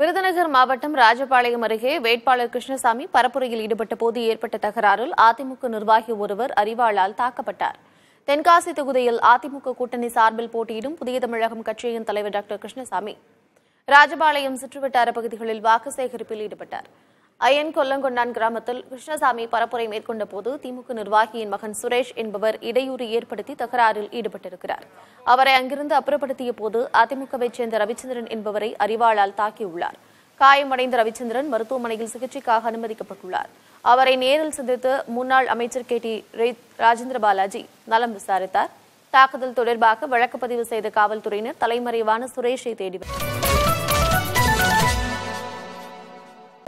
விருதுநகர் மாவட்டம் ராஜபாளையம் அருகே வேட்பாளர் கிருஷ்ணசாமி பரப்புரையில் ஈடுபட்ட போது ஏற்பட்ட தகராறில் அதிமுக நிர்வாகி ஒருவர் அறிவாளால் தாக்கப்பட்டார் தென்காசி தொகுதியில் அதிமுக கூட்டணி சார்பில் போட்டியிடும் புதிய தமிழகம் கட்சியின் தலைவர் டாக்டர் கிருஷ்ணசாமி ராஜபாளையம் சுற்றுவட்டார பகுதிகளில் வாக்கு சேகரிப்பில் ஈடுபட்டார் அயன் கொல்லங்கொண்டான் கிராமத்தில் கிருஷ்ணசாமி பரப்புரை மேற்கொண்ட போது திமுக நிர்வாகியின் மகன் சுரேஷ் என்பவர் இடையூறு ஏற்படுத்தி தகராறில் ஈடுபட்டிருக்கிறார் அவரை அங்கிருந்து அப்புறப்படுத்திய போது அதிமுகவைச் சேர்ந்த ரவிச்சந்திரன் என்பவரை அறிவாளால் தாக்கியுள்ளார் காயமடைந்த ரவிச்சந்திரன் மருத்துவமனையில் சிகிச்சைக்காக அனுமதிக்கப்பட்டுள்ளார் அவரை நேரில் சந்தித்து முன்னாள் அமைச்சர் கே டி ராஜேந்திர பாலாஜி நலம் விசாரித்தார் தாக்குதல் தொடர்பாக வழக்கு பதிவு செய்த காவல்துறையினர் தலைமறைவான சுரேஷை தேடி